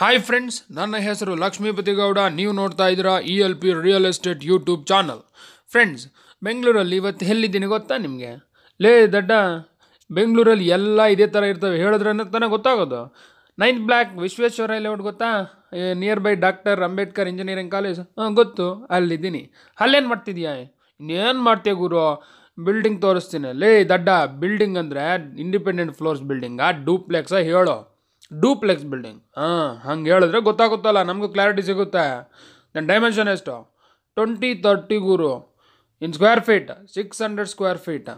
Hi friends ನನ್ನ ಹೆಸರು ಲಕ್ಷ್ಮೀಪತಿಗೌಡ ನೀವು ನೋಡ್ತಾ ಇದ್ದೀರಾ E L P real estate YouTube channel friends ಬೆಂಗಳೂರಲ್ಲಿ ಇವತ್ತು ಎಲ್ಲಿದ್ದೀನಿ ಗೊತ್ತಾ ನಿಮಗೆ ಲೇ ದಡ್ಡ ಬೆಂಗಳೂರಲ್ಲಿ ಎಲ್ಲ ಇದೇ ಥರ ಇರ್ತವೆ ಹೇಳಿದ್ರೆ ತನಕ ಗೊತ್ತಾಗೋದು ನೈನ್ ಬ್ಲ್ಯಾಕ್ ವಿಶ್ವೇಶ್ವರ ಲೇಔಟ್ ಗೊತ್ತಾ nearby doctor Ambedkar engineering college ಹಾಂ ಗೊತ್ತು ಅಲ್ಲಿದ್ದೀನಿ ಅಲ್ಲೇನು ಮಾಡ್ತಿದ್ಯಾ ಇನ್ನೇನು ಮಾಡ್ತೀಯ ಗುರು ಬಿಲ್ಡಿಂಗ್ ತೋರಿಸ್ತೀನಿ ಲೇ ದಡ್ಡ ಬಿಲ್ಡಿಂಗ್ ಅಂದರೆ ಇಂಡಿಪೆಂಡೆಂಟ್ ಫ್ಲೋರ್ಸ್ ಬಿಲ್ಡಿಂಗಾ ಡೂಪ್ಲೆಕ್ಸ ಹೇಳೋ ಡೂಪ್ಲೆಕ್ಸ್ ಬಿಲ್ಡಿಂಗ್ ಹಾಂ ಹಂಗೆ ಹೇಳಿದ್ರೆ ಗೊತ್ತಾಗುತ್ತಲ್ಲ ನಮಗೂ ಕ್ಲಾರಿಟಿ ಸಿಗುತ್ತೆ ದೆನ್ ಡೈಮೆನ್ಷನ್ ಎಷ್ಟು ಟ್ವೆಂಟಿ ತರ್ಟಿ ಗುರು in square feet six hundred square feet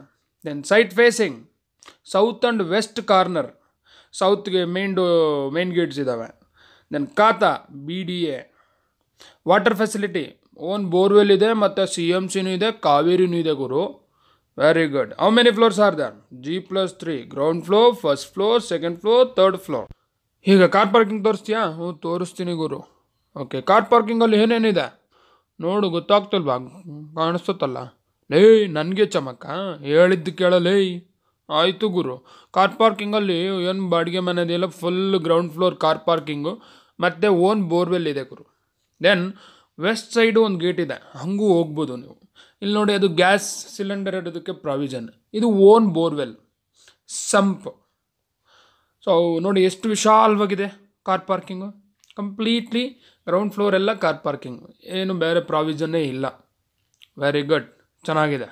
then site facing south and west corner ಸೌತ್ಗೆ ಮೇನ್ ಡೋ ಮೇನ್ ಗೇಟ್ಸ್ ಇದ್ದಾವೆ then khata B D A water facility own borewell ಇದೆ ಮತ್ತು C M ಸಿನೂ ಇದೆ ಕಾವೇರಿನೂ ಇದೆ ಗುರು very good how many floors are there G plus three ground floor first floor second floor third floor ಹೀಗೆ car parking ತೋರಿಸ್ತೀಯಾ ಹ್ಞೂ ತೋರಿಸ್ತೀನಿ ಗುರು ಓಕೆ ಕಾರ್ ಪಾರ್ಕಿಂಗಲ್ಲಿ ಏನೇನಿದೆ ನೋಡು ಗೊತ್ತಾಗ್ತಲ್ವಾ ಕಾಣಿಸುತ್ತಲ್ಲ ಲೇಯ್ ನನಗೆ ಚಮಕ್ಕ ಹೇಳಿದ್ದು ಕೇಳಲೇ ಆಯಿತು ಗುರು ಕಾರ್ ಪಾರ್ಕಿಂಗಲ್ಲಿ ಏನು ಬಾಡಿಗೆ ಇದೆಯಲ್ಲ full ground floor car parking ಮತ್ತು ಓನ್ ಬೋರ್ವೆಲ್ ಇದೆ ಗುರು ದೆನ್ ವೆಸ್ಟ್ ಸೈಡು ಒಂದು ಗೇಟ್ ಇದೆ ಹಂಗೂ ಹೋಗ್ಬೋದು ನೀವು ಇಲ್ಲಿ ನೋಡಿ ಅದು ಗ್ಯಾಸ್ ಸಿಲಿಂಡರ್ ಇಡೋದಕ್ಕೆ ಪ್ರಾವಿಷನ್ ಇದು ಓನ್ ಬೋರ್ವೆಲ್ ಸಂಪ್ ಸೊ ನೋಡಿ ಎಷ್ಟು ವಿಶಾಲವಾಗಿದೆ car parking completely ground floor ಎಲ್ಲ ಕಾರ್ ಪಾರ್ಕಿಂಗ್ ಏನು ಬೇರೆ ಪ್ರಾವಿಷನ್ನೇ ಇಲ್ಲ ವೆರಿ ಗುಡ್ ಚೆನ್ನಾಗಿದೆ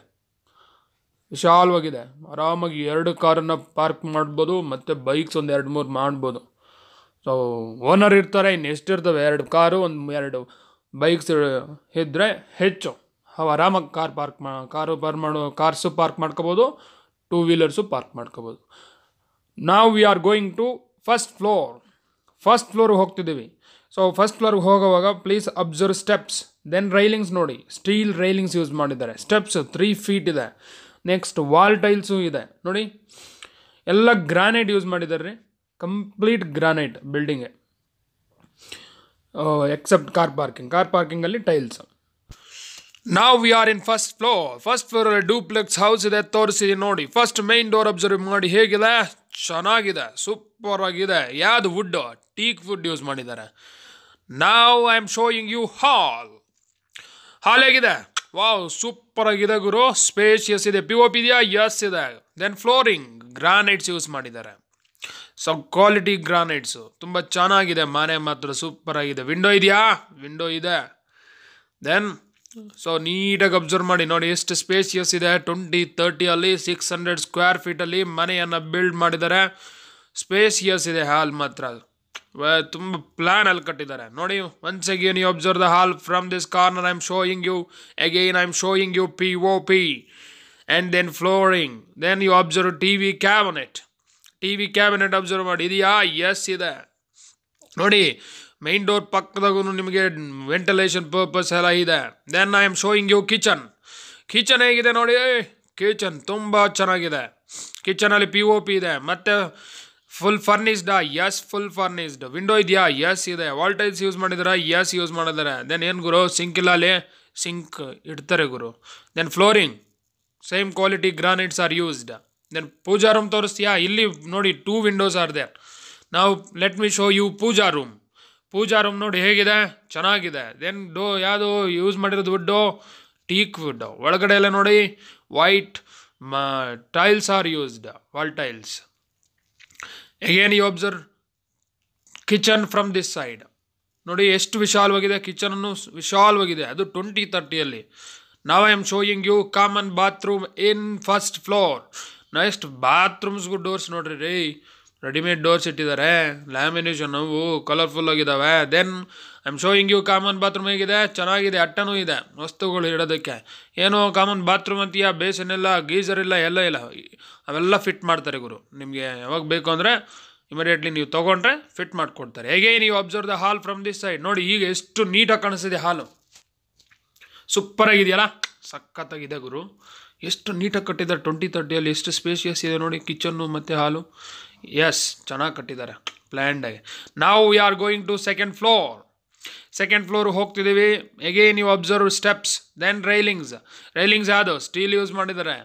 ವಿಶಾಲವಾಗಿದೆ ಆರಾಮಾಗಿ ಎರಡು ಕಾರನ್ನು ಪಾರ್ಕ್ ಮಾಡ್ಬೋದು ಮತ್ತು ಬೈಕ್ಸ್ ಒಂದು ಎರಡು ಮೂರು ಮಾಡ್ಬೋದು ಸೊ ಓನರ್ ಇರ್ತಾರೆ ಇನ್ನು ಎಷ್ಟಿರ್ತವೆ ಎರಡು ಕಾರು ಒಂದು ಎರಡು ಬೈಕ್ಸ್ ಇದ್ದರೆ ಹೆಚ್ಚು ಅವು ಆರಾಮಾಗಿ ಕಾರ್ ಪಾರ್ಕ್ ಮಾ ಕಾರು ಪಾರ್ಕ್ ಮಾಡೋ ಕಾರ್ಸು ಪಾರ್ಕ್ ಮಾಡ್ಕೋಬೋದು ಟೂ ವೀಲರ್ಸು ಪಾರ್ಕ್ ಮಾಡ್ಕೋಬೋದು ನಾವು we are going to first floor first ಫ್ಲೋರ್ಗೆ ಹೋಗ್ತಿದ್ದೀವಿ ಸೊ ಫಸ್ಟ್ ಫ್ಲೋರ್ಗೆ ಹೋಗುವಾಗ please observe steps then railings ನೋಡಿ ಸ್ಟೀಲ್ ರೈಲಿಂಗ್ಸ್ ಯೂಸ್ ಮಾಡಿದ್ದಾರೆ ಸ್ಟೆಪ್ಸ್ ತ್ರೀ ಫೀಟ್ ಇದೆ ನೆಕ್ಸ್ಟ್ ವಾಲ್ ಟೈಲ್ಸು ಇದೆ ನೋಡಿ ಎಲ್ಲ ಗ್ರಾನೈಟ್ ಯೂಸ್ ಮಾಡಿದ್ದಾರೆ ರೀ ಕಂಪ್ಲೀಟ್ ಗ್ರಾನೈಟ್ ಬಿಲ್ಡಿಂಗೆ ಎಕ್ಸೆಪ್ಟ್ ಕಾರ್ ಪಾರ್ಕಿಂಗ್ ಕಾರ್ ಪಾರ್ಕಿಂಗಲ್ಲಿ ಟೈಲ್ಸ್ ನಾವು we are in first floor first ಫ್ಲೋರಲ್ಲಿ ಡೂಪ್ಲೆಕ್ಸ್ ಹೌಸ್ ಇದೆ ತೋರಿಸಿ ನೋಡಿ ಫಸ್ಟ್ ಮೈನ್ ಡೋರ್ ಅಬ್ಸರ್ವ್ ಮಾಡಿ ಹೇಗಿದೆ ಚೆನ್ನಾಗಿದೆ ಸೂಪರ್ ಆಗಿದೆ ಯಾವ್ದು ವುಡ್ ಟೀಕ್ ವುಡ್ ಯೂಸ್ ಮಾಡಿದ್ದಾರೆ ನಾವು I am showing you hall hall ಹೇಗಿದೆ ವಾವ್ ಸೂಪರ್ ಆಗಿದೆ ಗುರು ಸ್ಪೇಷಿಯಸ್ ಇದೆ ಪಿ ಒ ಪಿ ಇದೆಯಾ ಯಸ್ ಇದೆ ದೆನ್ ಫ್ಲೋರಿಂಗ್ ಗ್ರಾನೈಟ್ಸ್ ಯೂಸ್ ಮಾಡಿದ್ದಾರೆ ಸೊ ಕ್ವಾಲಿಟಿ ಗ್ರಾನೈಟ್ಸು ತುಂಬ ಚೆನ್ನಾಗಿದೆ ಮನೆ ಮಾತ್ರ ಸೂಪರ್ ಆಗಿದೆ ವಿಂಡೋ ಇದೆಯಾ ವಿಂಡೋ ಇದೆ ದೆನ್ ಸೊ ನೀಟಾಗಿ ಅಬ್ಸರ್ವ್ ಮಾಡಿ ನೋಡಿ ಎಷ್ಟು ಸ್ಪೇಸಿಯಸ್ ಇದೆ ಟ್ವೆಂಟಿ ತರ್ಟಿಯಲ್ಲಿ ಸಿಕ್ಸ್ ಹಂಡ್ರೆಡ್ ಸ್ಕ್ವೇರ್ ಫೀಟಲ್ಲಿ ಮನೆಯನ್ನು ಬಿಲ್ಡ್ ಮಾಡಿದ್ದಾರೆ ಸ್ಪೇಸಿಯಸ್ ಇದೆ ಹಾಲ್ ಮಾತ್ರ ಅದು ತುಂಬ ಅಲ್ಲಿ ಕಟ್ಟಿದ್ದಾರೆ ನೋಡಿ once again you observe the hall from this corner I am showing you again I am showing you P O P and then flooring then you observe T V cabinet T V cabinet observe ಮಾಡಿ ಇದೆಯಾ yes ಇದೆ ನೋಡಿ main door ಪಕ್ಕದಾಗೂ ನಿಮಗೆ ventilation purpose ಎಲ್ಲ ಇದೆ then I am showing you kitchen kitchen ಹೇಗಿದೆ ನೋಡಿ kitchen ತುಂಬ ಚೆನ್ನಾಗಿದೆ ಕಿಚನಲ್ಲಿ ಪಿ ಓ ಪಿ ಇದೆ ಮತ್ತು ಫುಲ್ ಫರ್ನಿಶ್ಡಾ ಎಸ್ ಫುಲ್ ಫರ್ನಿಶ್ಡ್ ವಿಂಡೋ ಇದೆಯಾ ಎಸ್ ಇದೆ ವಾಲ್ ಯೂಸ್ ಮಾಡಿದಾರಾ ಎಸ್ ಯೂಸ್ ಮಾಡಿದ್ದಾರೆ ದೆನ್ ಏನು ಗುರು ಸಿಂಕ್ ಇಲ್ಲ ಅಲ್ಲಿ ಸಿಂಕ್ ಇಡ್ತಾರೆ ಗುರು then flooring same quality granites are used then pooja room ತೋರಿಸ್ತೀಯಾ ಇಲ್ಲಿ ನೋಡಿ ಟೂ ವಿಂಡೋಸ್ ಆರ್ ದೇ ನಾವು let me show you pooja room pooja room ನೋಡಿ ಹೇಗಿದೆ ಚೆನ್ನಾಗಿದೆ ದೆನ್ ಡೋ ಯಾವುದು ಯೂಸ್ ಮಾಡಿರೋದು ವುಡ್ಡು ಟೀಕ್ ವುಡ್ಡು ಒಳಗಡೆ ಎಲ್ಲ ನೋಡಿ ವೈಟ್ ಮ tiles are used wall tiles again you observe kitchen from this side ನೋಡಿ ಎಷ್ಟು ವಿಶಾಲವಾಗಿದೆ ಕಿಚನನ್ನು ವಿಶಾಲವಾಗಿದೆ ಅದು ಟ್ವೆಂಟಿ ತರ್ಟಿಯಲ್ಲಿ ನಾವು I am showing you common bathroom in first floor next ಬಾತ್ರೂಮ್ಸ್ಗೂ ಡೋರ್ಸ್ ನೋಡ್ರಿ ರೀ ರೆಡಿಮೇಡ್ ಡೋರ್ಸ್ ಇಟ್ಟಿದ್ದಾರೆ ಲ್ಯಾಮಿನೇಷನ್ ಅವು ಕಲರ್ಫುಲ್ ಆಗಿದ್ದಾವೆ then I am showing you common bathroom ಹೇಗಿದೆ ಚೆನ್ನಾಗಿದೆ ಅಟ್ಟನೂ ಇದೆ ವಸ್ತುಗಳು ಇಡೋದಕ್ಕೆ ಏನು ಕಾಮನ್ ಬಾತ್ರೂಮ್ ಅಂತೀಯ ಬೇಸನ್ ಇಲ್ಲ ಗೀಸರ್ ಇಲ್ಲ ಎಲ್ಲ ಇಲ್ಲ ಅವೆಲ್ಲ ಫಿಟ್ ಮಾಡ್ತಾರೆ ಗುರು ನಿಮಗೆ ಯಾವಾಗ ಬೇಕು ಅಂದರೆ ಇಮಿಡಿಯೇಟ್ಲಿ ನೀವು ತೊಗೊಂಡ್ರೆ ಫಿಟ್ ಮಾಡಿಕೊಡ್ತಾರೆ ಹೇಗೆ ನೀವು observe the hall from this side ನೋಡಿ ಈಗ ಎಷ್ಟು ನೀಟಾಗಿ ಕಾಣಿಸ್ತಿದೆ ಹಾಲು ಆಗಿದೆಯಲ್ಲ ಸಖತ್ತಾಗಿದೆ ಗುರು ಎಷ್ಟು ನೀಟಾಗಿ ಕಟ್ಟಿದ್ದಾರೆ ಟ್ವೆಂಟಿ ತರ್ಟಿಯಲ್ಲಿ ಎಷ್ಟು ಸ್ಪೇಷಿಯಸ್ ಇದೆ ನೋಡಿ ಕಿಚನ್ನು ಮತ್ತು ಹಾಲು ಎಸ್ ಚೆನ್ನಾಗಿ ಕಟ್ಟಿದ್ದಾರೆ ಪ್ಲ್ಯಾಂಡಾಗಿ ನಾವು we are going to second floor second floor ಹೋಗ್ತಿದ್ದೀವಿ ಎಗೇನ್ ನೀವು observe steps then railings railings ಯಾವುದು ಸ್ಟೀಲ್ ಯೂಸ್ ಮಾಡಿದ್ದಾರೆ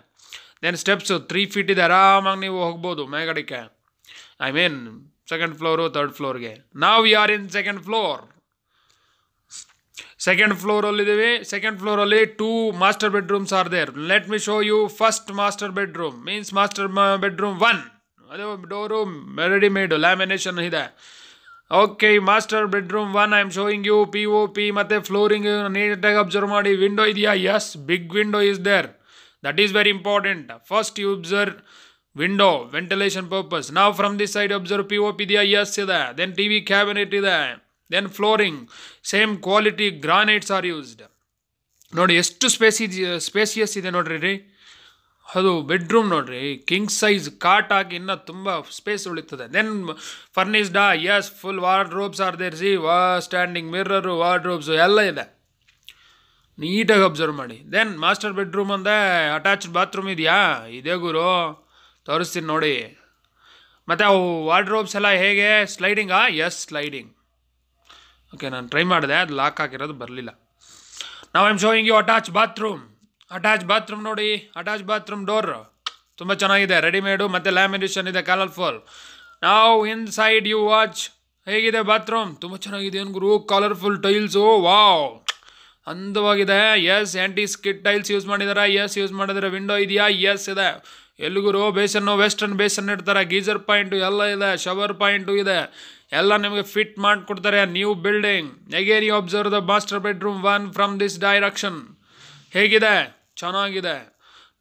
ದೆನ್ ಸ್ಟೆಪ್ಸು ತ್ರೀ ಫೀಟ್ ಇದೆ ಆರಾಮಾಗಿ ನೀವು ಹೋಗ್ಬೋದು ಮೇಗಡಿಕೆ I mean second floor third ಫ್ಲೋರ್ಗೆ ನಾವು are in second floor second ಫ್ಲೋರಲ್ಲಿದ್ದೀವಿ ಸೆಕೆಂಡ್ ಫ್ಲೋರಲ್ಲಿ two master bedrooms are there let me show you first master bedroom means master bedroom one ಅದು ಡೋರು ರೆಡಿಮೇಡು ಲ್ಯಾಮಿನೇಷನ್ ಇದೆ okay master bedroom one I am showing you P O P ಮತ್ತು flooring ನೀಟಾಗಿ observe ಮಾಡಿ window ಇದೆಯಾ yes big window is there that is very important first you observe window ventilation purpose ನಾವು from this side observe P O P ಇದೆಯಾ yes ಇದೆ then T V cabinet ಇದೆ then flooring same quality granites are used ನೋಡಿ ಎಷ್ಟು space spacious ಇದೆ ನೋಡ್ರಿ ರೀ ಅದು ಬೆಡ್ರೂಮ್ ನೋಡ್ರಿ ಕಿಂಗ್ ಸೈಜ್ ಕಾಟ್ ಆಗಿ ಇನ್ನೂ ತುಂಬ ಸ್ಪೇಸ್ ಉಳಿತದೆ ದೆನ್ ಫರ್ನಿಸ್ಡಾ yes full wardrobes are there ಸಿ ವಾ ಸ್ಟ್ಯಾಂಡಿಂಗ್ ಮಿರ್ರರು ವಾರ್ಡ್ರೋಬ್ಸು ಎಲ್ಲ ಇದೆ ನೀಟಾಗಿ ಅಬ್ಸರ್ವ್ ಮಾಡಿ ದೆನ್ ಮಾಸ್ಟರ್ ಬೆಡ್ರೂಮ್ ಅಂದರೆ ಅಟ್ಯಾಚ್ಡ್ ಬಾತ್ರೂಮ್ ಇದೆಯಾ ಇದೇ ಗುರು ತೋರಿಸ್ತೀನಿ ನೋಡಿ ಮತ್ತು ಅವು ವಾರ್ಡ್ರೋಬ್ಸ್ ಎಲ್ಲ ಹೇಗೆ ಸ್ಲೈಡಿಂಗಾ ಎಸ್ ಸ್ಲೈಡಿಂಗ್ ಓಕೆ ನಾನು ಟ್ರೈ ಮಾಡಿದೆ ಅದು ಲಾಕ್ ಹಾಕಿರೋದು ಬರಲಿಲ್ಲ ನಾವು I'm am showing you attach bathroom attach bathroom ನೋಡಿ ಅಟ್ಯಾಚ್ ಬಾತ್ರೂಮ್ ಡೋರ್ ತುಂಬ ಚೆನ್ನಾಗಿದೆ ರೆಡಿಮೇಡು ಮತ್ತು ಲ್ಯಾಮಿನೇಷನ್ ಇದೆ ಕಲರ್ಫುಲ್ ನಾವು ಇನ್ ಸೈಡ್ ಯು ವಾಚ್ ಹೇಗಿದೆ ಬಾತ್ರೂಮ್ ತುಂಬ ಚೆನ್ನಾಗಿದೆ ಏನು ಗುರು ಕಲರ್ಫುಲ್ ಟೈಲ್ಸು ವಾವ್ ಅಂದವಾಗಿದೆ yes anti skid tiles use ಮಾಡಿದ್ದಾರೆ ಎಸ್ ಯೂಸ್ ಮಾಡಿದಾರೆ ವಿಂಡೋ ಇದೆಯಾ ಎಸ್ ಇದೆ ಎಲ್ಲಿಗೂ ಬೇಸನ್ನು ವೆಸ್ಟರ್ನ್ ಬೇಸನ್ ಇಡ್ತಾರೆ ಗೀಜರ್ ಪಾಯಿಂಟು ಎಲ್ಲ ಇದೆ ಶವರ್ ಪಾಯಿಂಟು ಇದೆ ಎಲ್ಲ ನಿಮಗೆ ಫಿಟ್ ಮಾಡಿಕೊಡ್ತಾರೆ new building again you observe the master bedroom one from this direction ಹೇಗಿದೆ ಚೆನ್ನಾಗಿದೆ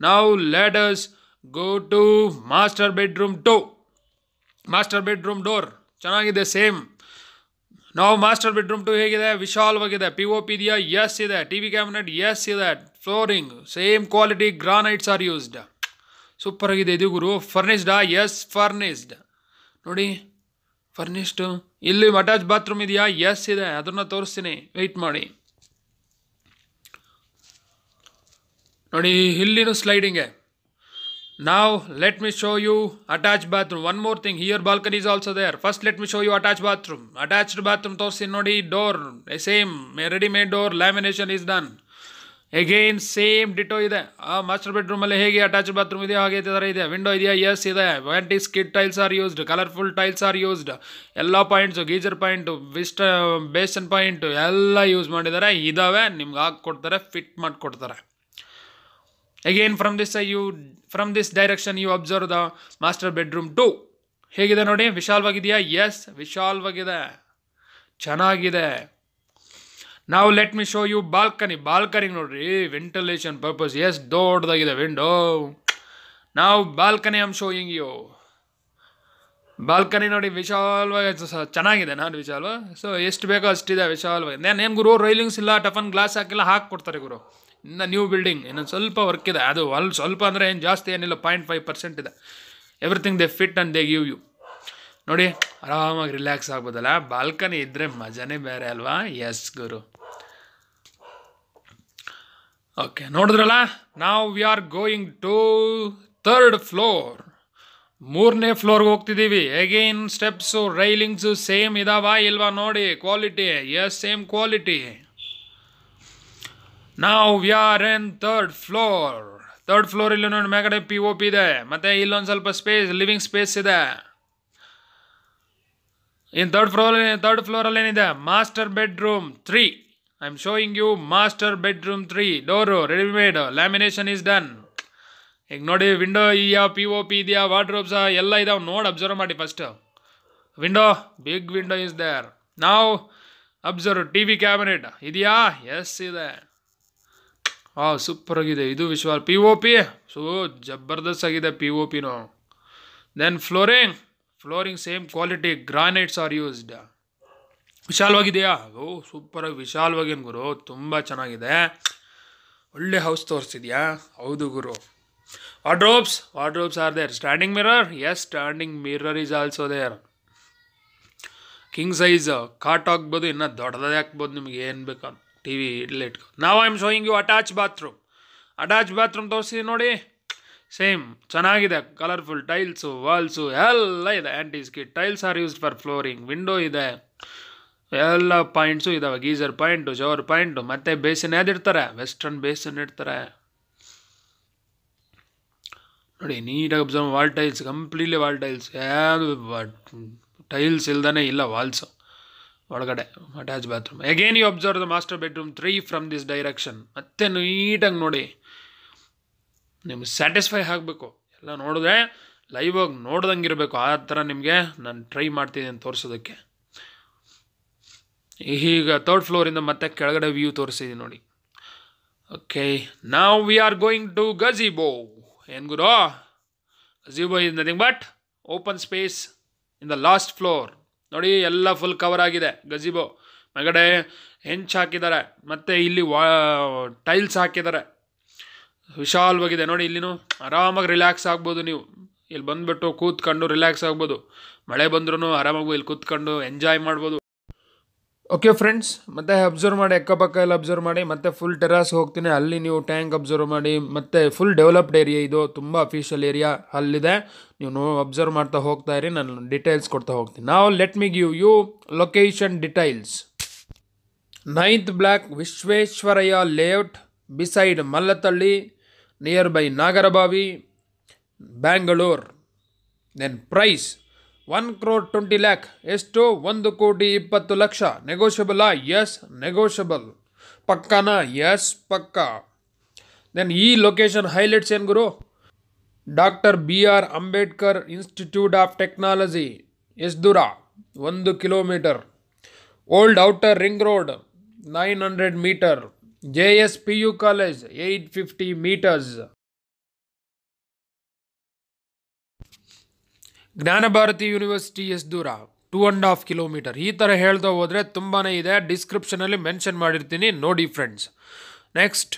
ನಾವು let's go to master bedroom two master bedroom door ಚೆನ್ನಾಗಿದೆ ಸೇಮ್ ನಾವು ಮಾಸ್ಟರ್ ಬೆಡ್ರೂಮ್ ಟು ಹೇಗಿದೆ ವಿಶಾಲವಾಗಿದೆ ಪಿ ಒ ಪಿ ಇದೆಯಾ ಎಸ್ ಇದೆ ಟಿ ವಿ ಕ್ಯಾಬಿನೆಟ್ ಎಸ್ ಇದೆ flooring same quality granites are used super ಆಗಿದೆ ಇದು ಗುರು ಫರ್ನಿಸ್ಡಾ ಎಸ್ ಫರ್ನಿಸ್ಡ್ ನೋಡಿ ಫರ್ನಿಶ್ಡು ಇಲ್ಲಿ ಅಟ್ಯಾಚ್ ಬಾತ್ರೂಮ್ ಇದೆಯಾ ಎಸ್ ಇದೆ ಅದನ್ನ ತೋರಿಸ್ತೀನಿ ವೆಯ್ಟ್ ಮಾಡಿ ನೋಡಿ ಇಲ್ಲಿನೂ ಸ್ಲೈಡಿಂಗೆ ನಾವು let me show you attach bathroom one more thing here balcony is also there first let me show you attach bathroom attached bathroom ತೋರಿಸಿ ನೋಡಿ door same readymade door lamination is done again same ditto ಇದೆ ಆ master ಬೆಡ್ರೂಮಲ್ಲಿ ಹೇಗೆ attach bathroom ಇದೆಯೋ ಹಾಗೆ ಥರ ಇದೆ window ಇದೆಯಾ ಎಸ್ ಇದೆ anti skid tiles are used colourful tiles are used ಎಲ್ಲ ಪಾಯಿಂಟ್ಸು ಗೀಜರ್ ಪಾಯಿಂಟು ವಿಸ್ಟ ಬೇಸನ್ ಪಾಯಿಂಟು ಎಲ್ಲ ಯೂಸ್ ಮಾಡಿದ್ದಾರೆ ಇದಾವೆ ನಿಮ್ಗೆ ಹಾಕಿ ಕೊಡ್ತಾರೆ ಫಿಟ್ ಮಾಡಿಕೊಡ್ತಾರೆ again from this you from this direction you observe the master bedroom two ಹೇಗಿದೆ ನೋಡಿ ವಿಶಾಲವಾಗಿದೆಯಾ ಎಸ್ ವಿಶಾಲವಾಗಿದೆ ಚೆನ್ನಾಗಿದೆ ನಾವು let me show you balcony balcony ನೋಡ್ರಿ ವೆಂಟಿಲೇಷನ್ ಪರ್ಪಸ್ ಎಸ್ ದೊಡ್ಡದಾಗಿದೆ ವಿಂಡೋ ನಾವು balcony am showing you balcony ನೋಡಿ ವಿಶಾಲವಾಗಿ ಚೆನ್ನಾಗಿದೆ ನಾನು ವಿಶಾಲ ಸೊ ಎಷ್ಟು ಬೇಕೋ ಅಷ್ಟಿದೆ ವಿಶಾಲವಾಗಿ ನಾನು ಏನು ಗುರು ರೈಲಿಂಗ್ಸ್ ಇಲ್ಲ ಟಫನ್ ಗ್ಲಾಸ್ ಹಾಕಿಲ್ಲ ಹಾಕಿ ಕೊಡ್ತಾರೆ ಗುರು ಇನ್ನು ನ್ಯೂ ಬಿಲ್ಡಿಂಗ್ ಇನ್ನೊಂದು ಸ್ವಲ್ಪ ವರ್ಕ್ ಇದೆ ಅದು ಅಲ್ಲಿ ಸ್ವಲ್ಪ ಅಂದರೆ ಏನು ಜಾಸ್ತಿ ಏನಿಲ್ಲ ಪಾಯಿಂಟ್ ಫೈವ್ ಪರ್ಸೆಂಟ್ ಇದೆ everything they fit and they give you ನೋಡಿ ಆರಾಮಾಗಿ ರಿಲ್ಯಾಕ್ಸ್ ಆಗ್ಬೋದಲ್ಲ ಬಾಲ್ಕನಿ ಇದ್ದರೆ ಮಜಾನೇ ಬೇರೆ ಅಲ್ವಾ ಎಸ್ ಗುರು ಓಕೆ ನೋಡಿದ್ರಲ್ಲ ನಾವು we are going to third floor ಮೂರನೇ ಫ್ಲೋರ್ಗೆ ಹೋಗ್ತಿದ್ದೀವಿ ಅಗೇನ್ ಸ್ಟೆಪ್ಸು ರೈಲಿಂಗ್ಸು ಸೇಮ್ ಇದಾವಾ ಇಲ್ವಾ ನೋಡಿ ಕ್ವಾಲಿಟಿ ಎಸ್ ಸೇಮ್ ಕ್ವಾಲಿಟಿ ನಾವು we are in third floor third floor ಇಲ್ಲಿ ನೋಡಿ ಮೇಗಡೆ ಪಿ ಓ ಪಿ ಇದೆ ಮತ್ತು ಇಲ್ಲೊಂದು ಸ್ವಲ್ಪ ಸ್ಪೇಸ್ ಲಿವಿಂಗ್ ಸ್ಪೇಸ್ ಇದೆ ಇನ್ನು ಥರ್ಡ್ ಫ್ಲೋರ್ ಥರ್ಡ್ ಫ್ಲೋರಲ್ಲಿ ಏನಿದೆ master bedroom three I am showing you master bedroom three door readymade lamination is done ಈಗ ನೋಡಿ ವಿಂಡೋ ಇದೆಯಾ ಪಿ ಒ ಪಿ ಇದೆಯಾ ವಾರ್ಡ್ರೋಬ್ ಎಲ್ಲ ಇದಾವೆ ನೋಡಿ ಅಬ್ಸರ್ವ್ ಮಾಡಿ first window big window is there ನಾವು ಅಬ್ಸರ್ವ್ ಟಿ ವಿ ಕ್ಯಾಬಿನೆಟ್ ಇದೆಯಾ ಎಸ್ ಇದೆ ಆ ಸೂಪರ್ ಆಗಿದೆ ಇದು ವಿಶ್ವ ಪಿ ಒ ಪಿ ಸೂ ಜಬರ್ದಸ್ತ್ ಆಗಿದೆ ಪಿ ಒ ಪಿನೂ then flooring flooring same quality granites are used ವಿಶಾಲವಾಗಿದೆಯಾ ಓ ಸೂಪರಾಗಿ ವಿಶಾಲವಾಗಿ ಗುರು ತುಂಬ ಚೆನ್ನಾಗಿದೆ ಒಳ್ಳೆ ಹೌಸ್ ತೋರಿಸಿದ್ಯಾ ಹೌದು ಗುರು wardrobes wardrobes are there standing mirror yes standing mirror is also there king size cot ಹಾಕ್ಬೋದು ಇನ್ನೂ ದೊಡ್ಡದಾಗಿ ಹಾಕ್ಬೋದು ನಿಮ್ಗೆ ಏನು ಬೇಕು ಟಿ ವಿ ಇಡ್ಲಿ ಇಟ್ಕೊ ನಾವು I am showing you attach bathroom attach bathroom ತೋರಿಸಿದ್ವಿ ನೋಡಿ ಸೇಮ್ ಚೆನ್ನಾಗಿದೆ ಕಲರ್ಫುಲ್ ಟೈಲ್ಸು ವಾಲ್ಸು ಎಲ್ಲ ಇದೆ anti skid tiles are used for flooring window ಇದೆ ಎಲ್ಲ ಪಾಯಿಂಟ್ಸು ಇದಾವೆ ಗೀಝರ್ ಪಾಯಿಂಟು ಶವರ್ ಪಾಯಿಂಟು ಮತ್ತು ಯಾವ್ದು ಇಡ್ತಾರೆ ವೆಸ್ಟರ್ನ್ ಬೇಸನ್ ಇಡ್ತಾರೆ ನೋಡಿ ನೀಟಾಗಿ observe wall tiles completely wall tiles ಯಾವುದು ಟೈಲ್ಸ್ ಇಲ್ದೇ ಇಲ್ಲ ವಾಲ್ಸು ಒಳಗಡೆ attach bathroom again you observe the master bedroom three from this direction ಮತ್ತೆ ನೀಟಾಗಿ ನೋಡಿ ನಿಮ್ಗೆ ಸ್ಯಾಟಿಸ್ಫೈ ಆಗಬೇಕು ಎಲ್ಲ ನೋಡಿದ್ರೆ ಆಗಿ ನೋಡ್ದಂಗೆ ಇರಬೇಕು ಆ ಥರ ನಿಮಗೆ ನಾನು ಟ್ರೈ ಮಾಡ್ತಿದ್ದೀನಿ ತೋರಿಸೋದಕ್ಕೆ ಈಗ ತರ್ಡ್ ಫ್ಲೋರಿಂದ ಮತ್ತೆ ಕೆಳಗಡೆ ವ್ಯೂ ತೋರಿಸಿದೆ ನೋಡಿ ಓಕೆ ನಾವು we are going to gazebo ಏನು ಗುರು gazebo is nothing but open space in the last floor ನೋಡಿ ಎಲ್ಲ ಫುಲ್ ಕವರ್ ಆಗಿದೆ ಗಜಿಬೋ ಮಗಡೆ ಹೆಂಚ್ ಹಾಕಿದ್ದಾರೆ ಮತ್ತು ಇಲ್ಲಿ ವಾ ಟೈಲ್ಸ್ ಹಾಕಿದ್ದಾರೆ ವಿಶಾಲವಾಗಿದೆ ನೋಡಿ ಇಲ್ಲಿನೂ ಆರಾಮಾಗಿ ರಿಲ್ಯಾಕ್ಸ್ ಆಗ್ಬೋದು ನೀವು ಇಲ್ಲಿ ಬಂದುಬಿಟ್ಟು ಕೂತ್ಕೊಂಡು ರಿಲ್ಯಾಕ್ಸ್ ಆಗ್ಬೋದು ಮಳೆ ಬಂದ್ರೂ ಆರಾಮಾಗಿ ಇಲ್ಲಿ ಕೂತ್ಕೊಂಡು ಎಂಜಾಯ್ ಮಾಡ್ಬೋದು ಓಕೆ ಫ್ರೆಂಡ್ಸ್ ಮತ್ತೆ ಅಬ್ಸರ್ವ್ ಮಾಡಿ ಅಕ್ಕಪಕ್ಕ ಎಲ್ಲ ಅಬ್ಸರ್ವ್ ಮಾಡಿ ಮತ್ತೆ ಫುಲ್ ಟೆರಾಸ್ ಹೋಗ್ತೀನಿ ಅಲ್ಲಿ ನೀವು ಟ್ಯಾಂಕ್ ಅಬ್ಸರ್ವ್ ಮಾಡಿ ಮತ್ತೆ ಫುಲ್ ಡೆವಲಪ್ಡ್ ಏರಿಯಾ ಇದು ತುಂಬ ಅಫಿಷಿಯಲ್ ಏರಿಯಾ ಅಲ್ಲಿದೆ ನೀವು ಅಬ್ಸರ್ವ್ ಮಾಡ್ತಾ ಹೋಗ್ತಾ ಇರಿ ನಾನು ಡೀಟೇಲ್ಸ್ ಕೊಡ್ತಾ ಹೋಗ್ತೀನಿ ನಾವು let me give you location details ninth block Visvesvaraya layout beside Mallathahalli near by Nagarabhavi Bangalore then price one crore twenty lakh ಎಷ್ಟು ಒಂದು ಕೋಟಿ ಇಪ್ಪತ್ತು ಲಕ್ಷ ನೆಗೋಷಿಯಬಲಾ ಎಸ್ ನೆಗೋಷಿಯಬಲ್ ಪಕ್ಕಾನ ಎಸ್ ಪಕ್ಕ ದೆನ್ ಈ ಲೊಕೇಶನ್ ಹೈಲೈಟ್ಸ್ ಏನು ಗುರು doctor B R Ambedkar institute of technology ಎಷ್ಟು ದೂರ ಒಂದು kilometre old outer ring road nine hundred metre J S P U college eight fifty metres Jnanabharathi university ಎಷ್ಟು ದೂರ ಟೂ ಆ್ಯಂಡ್ ಹಾಫ್ ಕಿಲೋಮೀಟರ್ ಈ ಥರ ಹೇಳ್ತಾ ಹೋದರೆ ತುಂಬಾ ಇದೆ ಡಿಸ್ಕ್ರಿಪ್ಷನಲ್ಲಿ ಮೆನ್ಷನ್ ಮಾಡಿರ್ತೀನಿ ನೋಡಿ ಫ್ರೆಂಡ್ಸ್ ನೆಕ್ಸ್ಟ್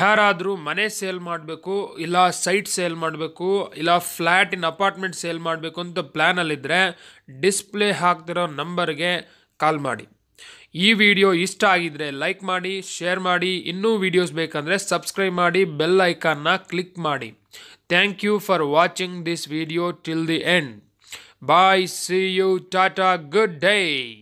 ಯಾರಾದರೂ ಮನೆ ಸೇಲ್ ಮಾಡಬೇಕು ಇಲ್ಲ ಸೈಟ್ ಸೇಲ್ ಮಾಡಬೇಕು ಇಲ್ಲ ಫ್ಲ್ಯಾಟ್ ಇನ್ ಅಪಾರ್ಟ್ಮೆಂಟ್ ಸೇಲ್ ಮಾಡಬೇಕು ಅಂತ ಪ್ಲ್ಯಾನಲ್ಲಿದ್ದರೆ ಡಿಸ್ಪ್ಲೇ ಹಾಕ್ತಿರೋ ನಂಬರ್ಗೆ ಕಾಲ್ ಮಾಡಿ ಈ ವಿಡಿಯೋ ಇಷ್ಟ ಆಗಿದ್ದರೆ ಲೈಕ್ ಮಾಡಿ ಶೇರ್ ಮಾಡಿ ಇನ್ನೂ ವಿಡಿಯೋಸ್ ಬೇಕಂದರೆ ಸಬ್ಸ್ಕ್ರೈಬ್ ಮಾಡಿ ಬೆಲ್ ಐಕಾನ್ನ ಕ್ಲಿಕ್ ಮಾಡಿ Thank you for watching this video till the end. Bye, see you, tata, good day.